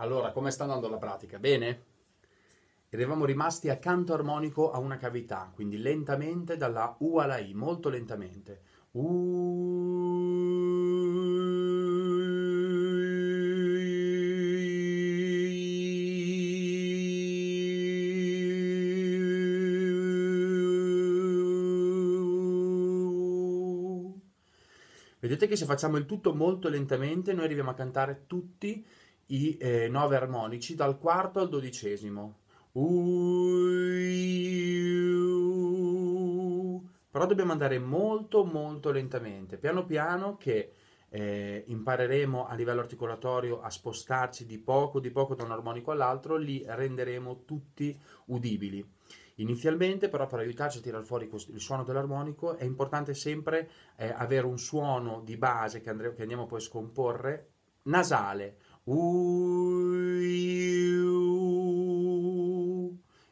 Allora, come sta andando la pratica? Bene? Eravamo rimasti a canto armonico a una cavità, quindi lentamente dalla U alla I, molto lentamente. U... Vedete che se facciamo il tutto molto lentamente noi arriviamo a cantare tutti i eh, nove armonici dal quarto al dodicesimo. Uiu. Però dobbiamo andare molto molto lentamente, piano piano che eh, impareremo a livello articolatorio a spostarci di poco di poco da un armonico all'altro, li renderemo tutti udibili. Inizialmente però per aiutarci a tirare fuori il suono dell'armonico è importante sempre eh, avere un suono di base che, andre- che andiamo poi a scomporre nasale,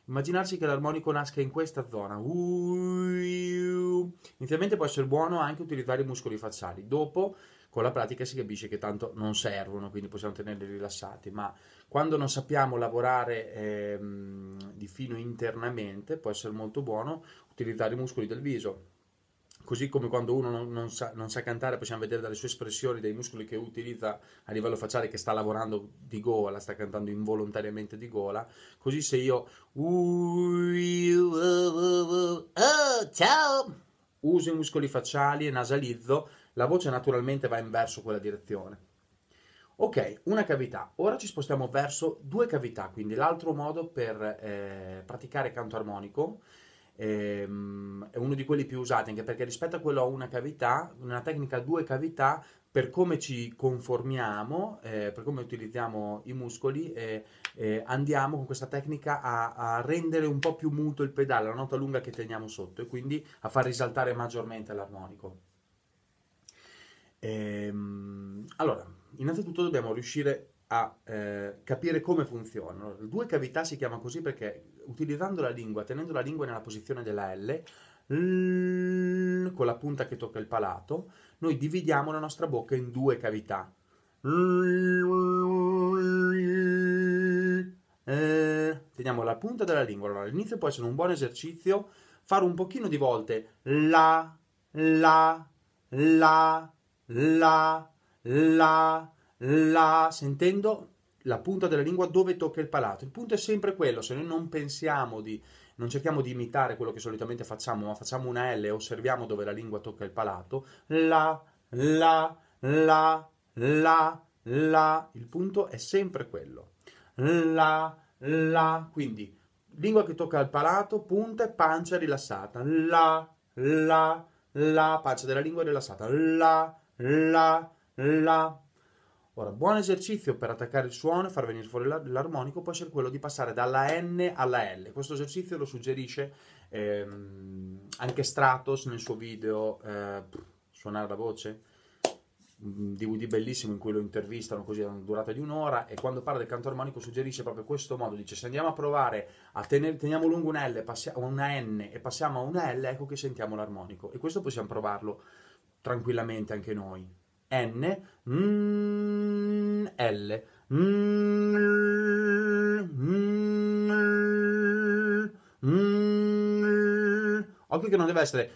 Immaginarsi che l'armonico nasca in questa zona. Inizialmente può essere buono anche utilizzare i muscoli facciali, dopo con la pratica si capisce che tanto non servono, quindi possiamo tenerli rilassati, ma quando non sappiamo lavorare ehm, di fino internamente può essere molto buono utilizzare i muscoli del viso, così come quando uno non, non, sa, non, sa, cantare possiamo vedere dalle sue espressioni, dai muscoli che utilizza a livello facciale che sta lavorando di gola, sta cantando involontariamente di gola, così se io oh, ciao uso i muscoli facciali e nasalizzo, la voce naturalmente va in verso quella direzione. Ok, una cavità. Ora ci spostiamo verso due cavità, quindi l'altro modo per eh, praticare canto armonico ehm, è uno di quelli più usati, anche perché rispetto a quello a una cavità, una tecnica a due cavità, per come ci conformiamo, eh, per come utilizziamo i muscoli, eh, eh, andiamo con questa tecnica a, a, rendere un po' più muto il pedale, la nota lunga che teniamo sotto e quindi a far risaltare maggiormente l'armonico. Ehm, allora, innanzitutto dobbiamo riuscire a eh, capire come funzionano. Le Due cavità si chiama così perché utilizzando la lingua, tenendo la lingua nella posizione della L, l con la punta che tocca il palato, noi dividiamo la nostra bocca in due cavità. Eh, teniamo la punta della lingua. Allora, all'inizio può essere un buon esercizio fare un pochino di volte la, la, la, la, la, la, sentendo la punta della lingua dove tocca il palato. Il punto è sempre quello, se noi non pensiamo di, non cerchiamo di imitare quello che solitamente facciamo, ma facciamo una L e osserviamo dove la lingua tocca il palato, la, la, la, la, la, il punto è sempre quello. La, la, quindi lingua che tocca il palato, punta e pancia rilassata. La, la, la, pancia della lingua rilassata. La, la, la, Ora, buon esercizio per attaccare il suono e far venire fuori l'armonico può essere quello di passare dalla N alla L. Questo esercizio lo suggerisce ehm, anche Stratos nel suo video eh, Suonare la voce, un mm, DVD bellissimo in cui lo intervistano così a una durata di un'ora e quando parla del canto armonico suggerisce proprio questo modo, dice se andiamo a provare a tenere, teniamo lungo un L, una N e passiamo a una L, ecco che sentiamo l'armonico e questo possiamo provarlo tranquillamente anche noi. N, L. Occhio che non deve essere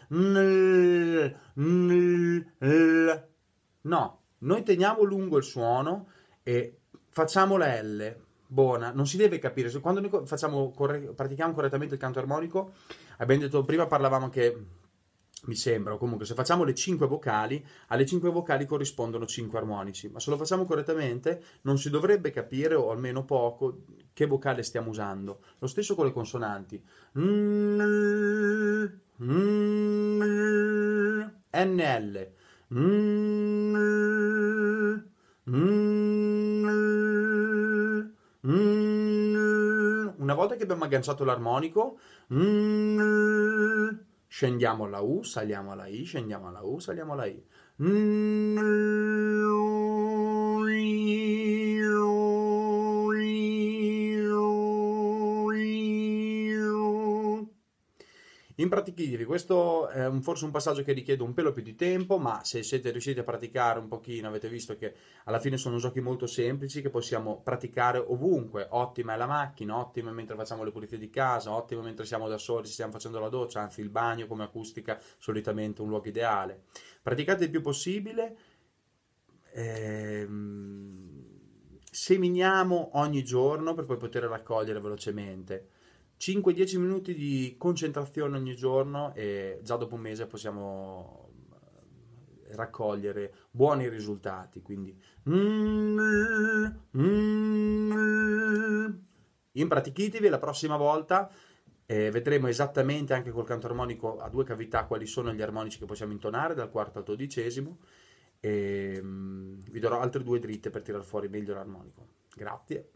No, noi teniamo lungo il suono e facciamo la L. Buona, non si deve capire. Quando noi facciamo, pratichiamo correttamente il canto armonico, abbiamo detto prima parlavamo che mi sembra, o comunque se facciamo le 5 vocali, alle 5 vocali corrispondono 5 armonici, ma se lo facciamo correttamente non si dovrebbe capire, o almeno poco, che vocale stiamo usando. Lo stesso con le consonanti. NL. Una volta che abbiamo agganciato l'armonico, Scendiamo alla U, saliamo alla I, scendiamo alla U, saliamo alla I. Mm-hmm. Impratichirvi, questo è un, forse un passaggio che richiede un pelo più di tempo, ma se siete riusciti a praticare un pochino, avete visto che alla fine sono giochi molto semplici che possiamo praticare ovunque. Ottima è la macchina, ottima mentre facciamo le pulizie di casa, ottima mentre siamo da soli, ci stiamo facendo la doccia, anzi il bagno come acustica solitamente un luogo ideale. Praticate il più possibile. Ehm seminiamo ogni giorno per poi poter raccogliere velocemente. 5-10 minuti di concentrazione ogni giorno e già dopo un mese possiamo eh, raccogliere buoni risultati. Quindi impratichitevi la prossima volta. Eh, vedremo esattamente anche col canto armonico a due cavità quali sono gli armonici che possiamo intonare dal quarto al dodicesimo. E, mm, vi darò altre due dritte per tirar fuori meglio l'armonico. Grazie.